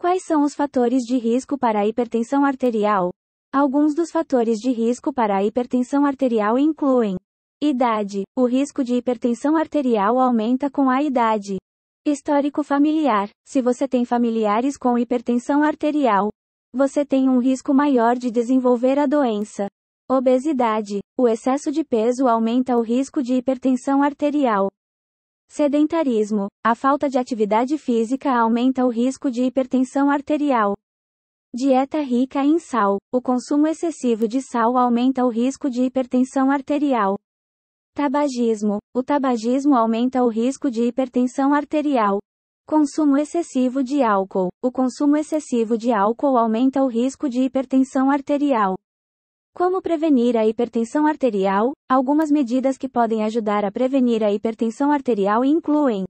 Quais são os fatores de risco para a hipertensão arterial? Alguns dos fatores de risco para a hipertensão arterial incluem idade. O risco de hipertensão arterial aumenta com a idade. Histórico familiar. Se você tem familiares com hipertensão arterial, você tem um risco maior de desenvolver a doença. Obesidade. O excesso de peso aumenta o risco de hipertensão arterial. Sedentarismo. A falta de atividade física aumenta o risco de hipertensão arterial. Dieta rica em sal. O consumo excessivo de sal aumenta o risco de hipertensão arterial. Tabagismo. O tabagismo aumenta o risco de hipertensão arterial. Consumo excessivo de álcool. O consumo excessivo de álcool aumenta o risco de hipertensão arterial. Como prevenir a hipertensão arterial? Algumas medidas que podem ajudar a prevenir a hipertensão arterial incluem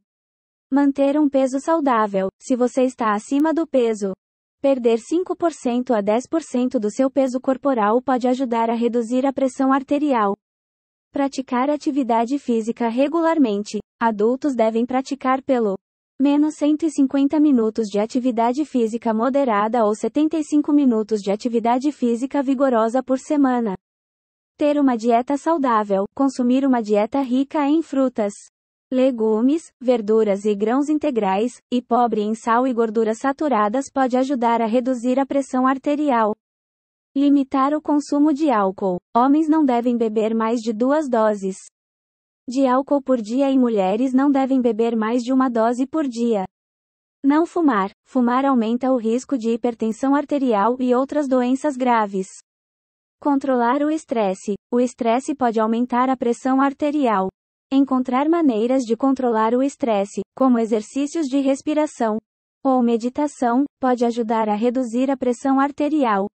manter um peso saudável, se você está acima do peso. Perder 5% a 10% do seu peso corporal pode ajudar a reduzir a pressão arterial. Praticar atividade física regularmente. Adultos devem praticar pelo menos 150 minutos de atividade física moderada ou 75 minutos de atividade física vigorosa por semana. Ter uma dieta saudável, consumir uma dieta rica em frutas, legumes, verduras e grãos integrais, e pobre em sal e gorduras saturadas pode ajudar a reduzir a pressão arterial. Limitar o consumo de álcool. Homens não devem beber mais de duas doses de álcool por dia e mulheres não devem beber mais de uma dose por dia. Não fumar. Fumar aumenta o risco de hipertensão arterial e outras doenças graves. Controlar o estresse. O estresse pode aumentar a pressão arterial. Encontrar maneiras de controlar o estresse, como exercícios de respiração ou meditação, pode ajudar a reduzir a pressão arterial.